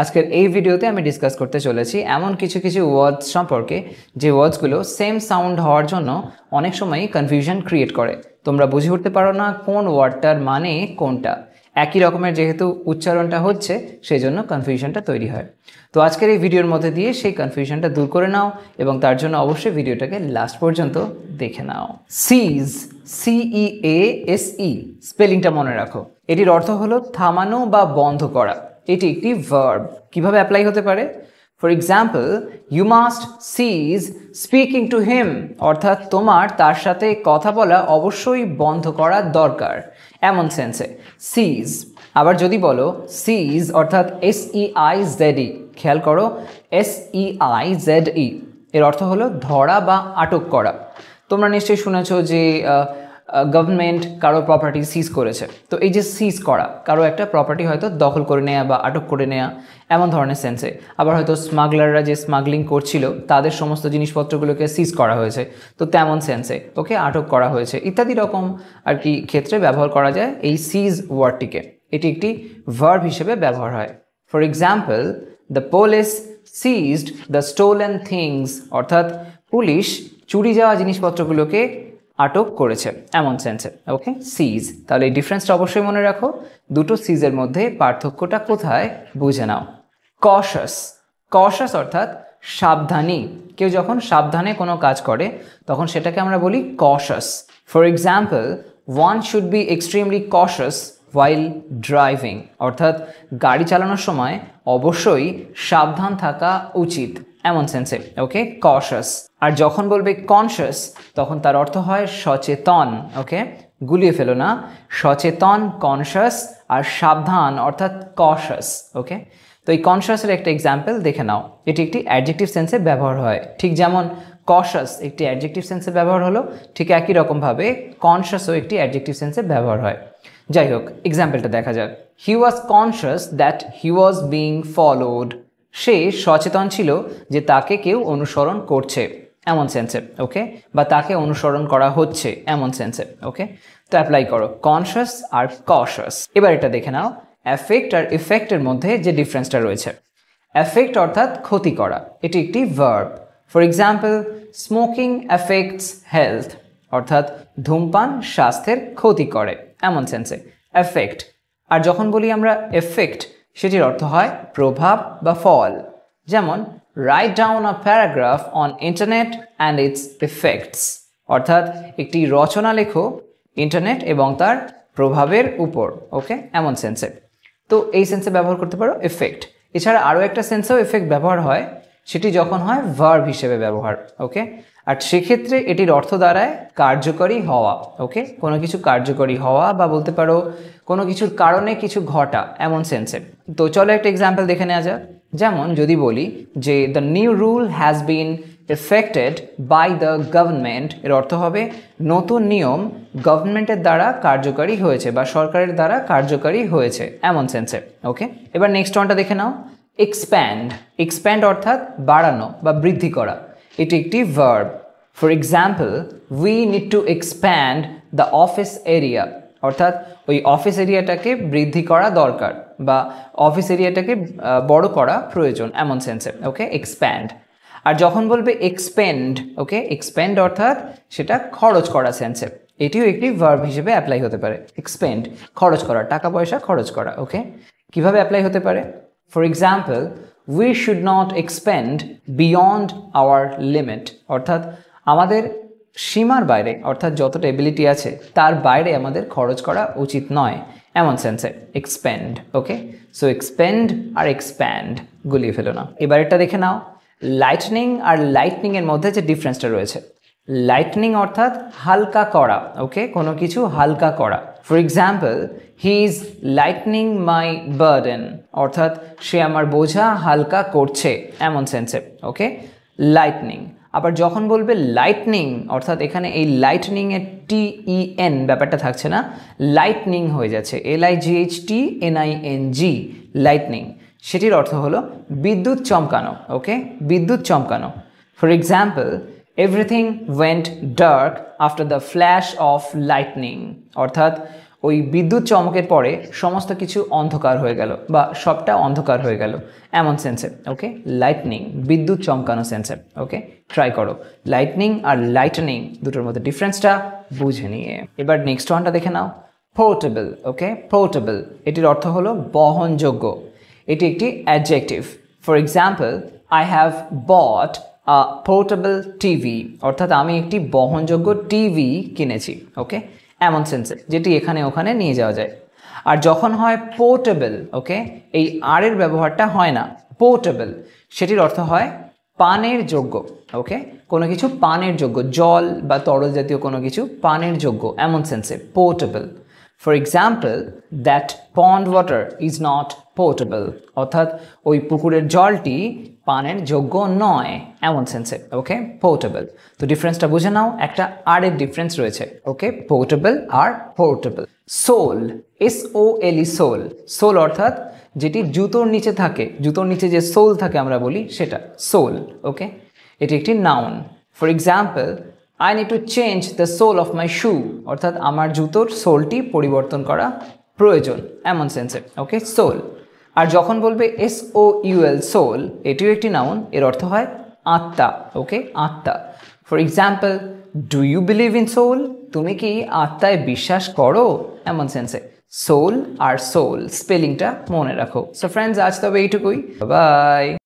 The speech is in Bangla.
আজকের এই ভিডিওতে আমি ডিসকাস করতে চলেছি এমন কিছু কিছু ওয়ার্ডস সম্পর্কে যে ওয়ার্ডসগুলো সেম সাউন্ড হওয়ার জন্য অনেক সময়ই কনফিউশন ক্রিয়েট করে তোমরা বুঝে উঠতে পারো না কোন ওয়ার্ডটার মানে কোনটা একই রকমের যেহেতু উচ্চারণটা হচ্ছে সেই জন্য কনফিউশনটা তৈরি হয় তো আজকের এই ভিডিওর মধ্যে দিয়ে সেই কনফিউশনটা দূর করে নাও এবং তার জন্য অবশ্যই ভিডিওটাকে লাস্ট পর্যন্ত দেখে নাও সিজ সিই এ এস ই স্পেলিংটা মনে রাখো এটির অর্থ হলো থামানো বা বন্ধ করা এটি একটি ভার্ব কিভাবে অ্যাপ্লাই হতে পারে for example you must seize speaking to him অর্থাৎ তোমার তার সাথে কথা বলা অবশ্যই বন্ধ করা দরকার এমন সেন্সে সিজ আবার যদি বলো সিজ অর্থাৎ S E I Z E খেয়াল করো S E I Z E এর অর্থ হলো ধরা বা আটক করা তোমরা নিশ্চয়ই শুনেছ যে গভর্নমেন্ট কারো প্রপার্টি সিজ করেছে তো এই যে সিজ করা কারো একটা প্রপার্টি হয়তো দখল করে নেয়া বা আটক করে নেয়া এমন ধরনের সেন্সে আবার হয়তো স্মাগলাররা যে স্মাগলিং করছিল তাদের সমস্ত জিনিসপত্রগুলোকে সিজ করা হয়েছে তো তেমন সেন্সে ওকে আটক করা হয়েছে ইত্যাদি রকম আর কি ক্ষেত্রে ব্যবহার করা যায় এই সিজ ওয়ার্ডটিকে এটি একটি ভার্ভ হিসেবে ব্যবহার হয় for example the police seized the stolen things অর্থাৎ পুলিশ চুরি যাওয়া জিনিসপত্রগুলোকে আটক করেছে এমন সেন্সে ওকে সিজ তাহলে এই ডিফারেন্সটা অবশ্যই মনে রাখো দুটো সিজের মধ্যে পার্থক্যটা কোথায় বুঝে নাও কশাস কশাস অর্থাৎ সাবধানী কেউ যখন সাবধানে কোনো কাজ করে তখন সেটাকে আমরা বলি cautious for example one should be extremely cautious while driving অর্থাৎ গাড়ি চালানোর সময় অবশ্যই সাবধান থাকা উচিত এমন সেন্সে ওকে কশাস আর যখন বলবে কনশাস তখন তার অর্থ হয় সচেতন ওকে গুলিয়ে ফেলো না সচেতন কনশাস আর সাবধান অর্থাৎ কশাস ওকে তো এই কনশাসের একটা এক্সাম্পল দেখে নাও এটি একটি অ্যাডজেক্টিভ সেন্সে ব্যবহার হয় ঠিক যেমন কশাস একটি অ্যাডজেক্টিভ সেন্সে ব্যবহার হলো ঠিক একই রকমভাবে কনশাসও একটি অ্যাডজেক্টিভ সেন্সে ব্যবহার হয় যাই হোক এক্সাম্পলটা দেখা যাক he was conscious that he was being followed সে সচেতন ছিল যে তাকে কেউ অনুসরণ করছে এমন সেন্সে ওকে বা তাকে অনুসরণ করা হচ্ছে এমন সেন্সে ওকে তো অ্যাপ্লাই করো কনসিয়াস আর কশাস এবার এটা দেখে নাও অ্যাফেক্ট আর ইফেক্টের মধ্যে যে ডিফারেন্সটা রয়েছে অ্যাফেক্ট অর্থাৎ ক্ষতি করা এটি একটি verb for example smoking affects health অর্থাৎ ধূমপান স্বাস্থ্যের ক্ষতি করে এমন সেন্সে অ্যাফেক্ট আর যখন বলি আমরা এফেক্ট সেটির অর্থ হয় প্রভাব বা ফল যেমন write down a paragraph on internet and its effects অর্থাৎ একটি রচনা লেখো ইন্টারনেট এবং তার প্রভাবের উপর ওকে এমন সেন্সে তো এই সেন্সে ব্যবহার করতে পারো এফেক্ট এছাড়া আরও একটা সেন্সেও এফেক্ট ব্যবহার হয় সেটি যখন হয় ভার্ব হিসেবে ব্যবহার ওকে আর সেক্ষেত্রে এটির অর্থ দাঁড়ায় কার্যকরী হওয়া ওকে কোনো কিছু কার্যকরী হওয়া বা বলতে পারো কোনো কিছুর কারণে কিছু ঘটা এমন সেন্সে তো চলো একটা এক্সাম্পল দেখে নেওয়া যাক যেমন যদি বলি যে the new rule has been effected by the government এর অর্থ হবে নতুন নিয়ম গভর্নমেন্টের দ্বারা কার্যকারী হয়েছে বা সরকারের দ্বারা কার্যকারী হয়েছে এমন সেন্সে ওকে এবার নেক্সট ওয়ানটা দেখে নাও এক্সপ্যান্ড এক্সপ্যান্ড অর্থাৎ বাড়ানো বা বৃদ্ধি করা এটি একটি verb for example we need to expand the office area অর্থাৎ ওই অফিস এরিয়াটাকে বৃদ্ধি করা দরকার বা অফিস এরিয়াটাকে বড় করা প্রয়োজন এমন সেন্সে ওকে এক্সপ্যান্ড আর যখন বলবে এক্সপেন্ড ওকে এক্সপেন্ড অর্থাৎ সেটা খরচ করা সেন্সে এটিও একটি ভার্ব হিসেবে অ্যাপ্লাই হতে পারে এক্সপেন্ড খরচ করা টাকা পয়সা খরচ করা ওকে কিভাবে অ্যাপ্লাই হতে পারে For example, we should not expend beyond our limit অর্থাৎ আমাদের সীমার বাইরে অর্থাৎ যতটা এবিলিটি আছে তার বাইরে আমাদের খরচ করা উচিত নয় এমন সেন্সে এক্সপেন্ড ওকে সো এক্সপেন্ড আর এক্সপ্যান্ড গুলিয়ে ফেলো না এবারেরটা দেখে নাও লাইটনিং আর লাইটনিংয়ের মধ্যে যে ডিফারেন্সটা রয়েছে লাইটনিং অর্থাৎ হালকা করা ওকে কোনো কিছু হালকা করা for example he is lightening my burden অর্থাৎ সে আমার বোঝা হালকা করছে এমন সেন্সে ওকে লাইটনিং আবার যখন বলবে লাইটনিং অর্থাৎ এখানে এই লাইটনিংয়ের টি ই এন ব্যাপারটা থাকছে না লাইটনিং হয়ে যাচ্ছে L I G H T N I N G lightning সেটির অর্থ হলো বিদ্যুৎ চমকানো ওকে বিদ্যুৎ চমকানো for example everything went dark after the flash of lightning অর্থাৎ ওই বিদ্যুৎ চমকের পরে সমস্ত কিছু অন্ধকার হয়ে গেল বা সবটা অন্ধকার হয়ে গেল এমন সেন্সে ওকে লাইটনিং বিদ্যুৎ চমকানো সেন্সে ওকে ট্রাই করো লাইটনিং আর লাইটনিং দুটোর মধ্যে ডিফারেন্সটা বুঝে নিয়ে এবার নেক্সট ওয়ানটা দেখে নাও পোর্টেবল ওকে পোর্টেবল এটির অর্থ হলো বহনযোগ্য এটি একটি adjective for example I have bought portable TV অর্থাৎ আমি একটি বহনযোগ্য টিভি কিনেছি ওকে এমন সেন্সে যেটি এখানে ওখানে নিয়ে যাওয়া যায় আর যখন হয় পোর্টেবল ওকে এই আর এর ব্যবহারটা হয় না পোর্টেবল সেটির অর্থ হয় পানের যোগ্য ওকে কোনো কিছু পানের যোগ্য জল বা তরল জাতীয় কোনো কিছু পানের যোগ্য এমন সেন্সে potable for example that pond water is not potable অর্থাৎ ওই পুকুরের জলটি পানের যোগ্য নয় এমন সেন্সে ওকে পোর্টেবল তো ডিফারেন্সটা বুঝে নাও একটা আর এর ডিফারেন্স রয়েছে ওকে পোর্টেবল আর potable sole S O L E sole sole অর্থাৎ যেটি জুতোর নিচে থাকে জুতোর নিচে যে সোল থাকে আমরা বলি সেটা সোল ওকে এটি একটি noun for example I need to change the sole of my shoe অর্থাৎ আমার জুতোর সোলটি পরিবর্তন করা প্রয়োজন এমন সেন্সে ওকে সোল আর যখন বলবে এস ও ইউএল সোল এটিও একটি নাউন এর অর্থ হয় আত্মা ওকে আত্মা for example do you believe in soul তুমি কি আত্মায় বিশ্বাস করো এমন সেন্সে সোল আর সোল স্পেলিংটা মনে রাখো সো ফ্রেন্ডস আজ তবে এইটুকুই বাই